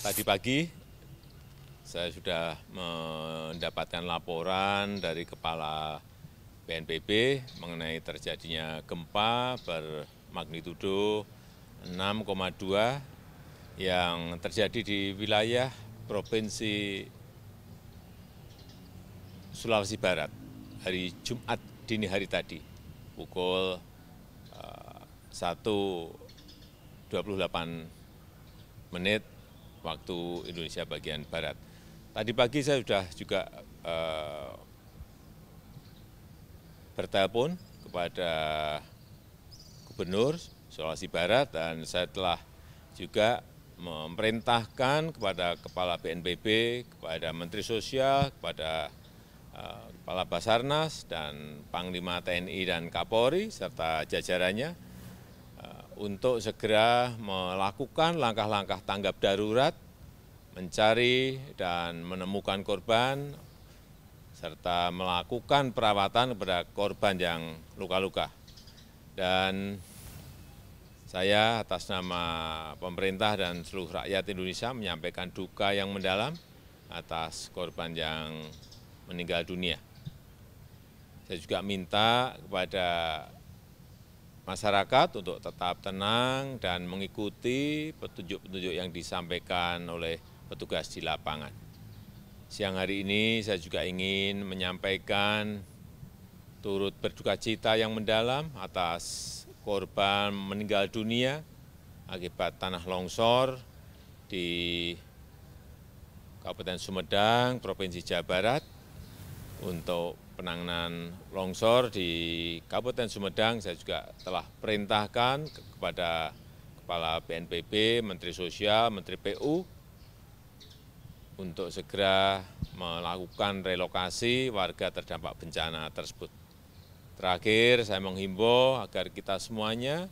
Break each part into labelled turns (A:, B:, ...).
A: tadi pagi saya sudah mendapatkan laporan dari Kepala BNPB mengenai terjadinya gempa bermagnitudo 6,2 yang terjadi di wilayah Provinsi Sulawesi Barat hari Jumat dini hari tadi pukul 1.28 eh, menit waktu Indonesia bagian Barat. Tadi pagi saya sudah juga eh, bertelepon kepada Gubernur Sulawesi Barat dan saya telah juga memerintahkan kepada Kepala BNPB, kepada Menteri Sosial, kepada eh, Kepala Basarnas dan Panglima TNI dan Kapolri serta jajarannya untuk segera melakukan langkah-langkah tanggap darurat, mencari dan menemukan korban, serta melakukan perawatan kepada korban yang luka-luka. Dan saya atas nama pemerintah dan seluruh rakyat Indonesia menyampaikan duka yang mendalam atas korban yang meninggal dunia. Saya juga minta kepada masyarakat untuk tetap tenang dan mengikuti petunjuk-petunjuk yang disampaikan oleh petugas di lapangan. Siang hari ini saya juga ingin menyampaikan turut berduka cita yang mendalam atas korban meninggal dunia akibat tanah longsor di Kabupaten Sumedang, Provinsi Jawa Barat, untuk penanganan longsor di Kabupaten Sumedang saya juga telah perintahkan kepada Kepala BNPB, Menteri Sosial, Menteri PU untuk segera melakukan relokasi warga terdampak bencana tersebut. Terakhir, saya menghimbau agar kita semuanya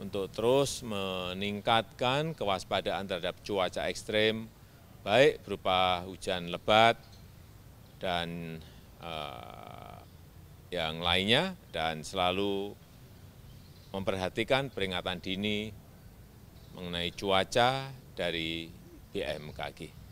A: untuk terus meningkatkan kewaspadaan terhadap cuaca ekstrim, baik berupa hujan lebat dan Eh, yang lainnya dan selalu memperhatikan peringatan dini mengenai cuaca dari bmkg